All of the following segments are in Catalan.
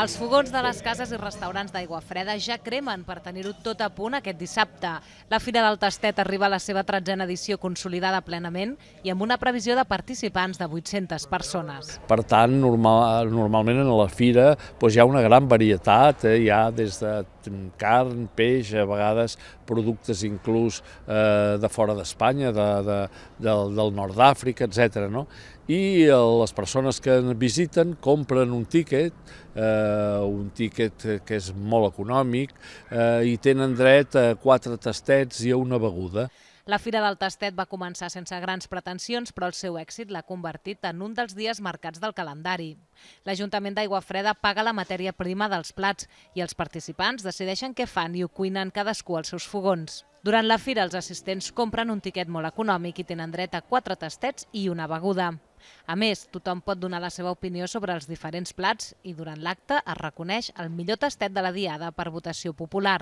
Els fogons de les cases i restaurants d'aigua freda ja cremen per tenir-ho tot a punt aquest dissabte. La Fira del Tastet arriba a la seva tretzena edició consolidada plenament i amb una previsió de participants de 800 persones. Per tant, normal, normalment en la fira doncs, hi ha una gran varietat, eh? hi ha des de carn, peix, a vegades productes inclús eh, de fora d'Espanya, de, de, del, del nord d'Àfrica, etc. No? I les persones que visiten compren un tíquet, eh, un tíquet que és molt econòmic, eh, i tenen dret a quatre tastets i a una beguda. La Fira del Tastet va començar sense grans pretensions, però el seu èxit l'ha convertit en un dels dies marcats del calendari. L'Ajuntament d'Aigua Freda paga la matèria prima dels plats i els participants decideixen què fan i ho cuinen cadascú als seus fogons. Durant la fira, els assistents compren un tiquet molt econòmic i tenen dret a quatre tastets i una beguda. A més, tothom pot donar la seva opinió sobre els diferents plats i durant l'acte es reconeix el millor tastet de la diada per votació popular.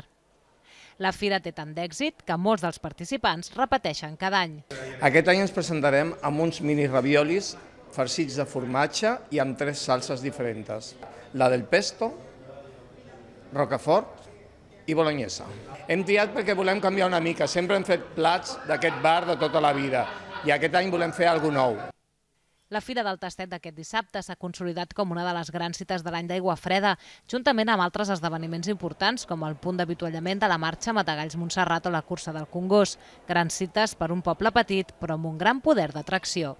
La fira té tant d'èxit que molts dels participants repeteixen cada any. Aquest any ens presentarem amb uns mini raviolis farcits de formatge i amb tres salses diferents. La del pesto, rocafort i bolognesa. Hem triat perquè volem canviar una mica. Sempre hem fet plats d'aquest bar de tota la vida i aquest any volem fer alguna nou. La Fira del Tastet d'aquest dissabte s'ha consolidat com una de les grans cites de l'any d'aigua freda, juntament amb altres esdeveniments importants com el punt d'avituallament de la marxa Matagalls-Montserrat o la cursa del Congost, grans cites per un poble petit però amb un gran poder d'atracció.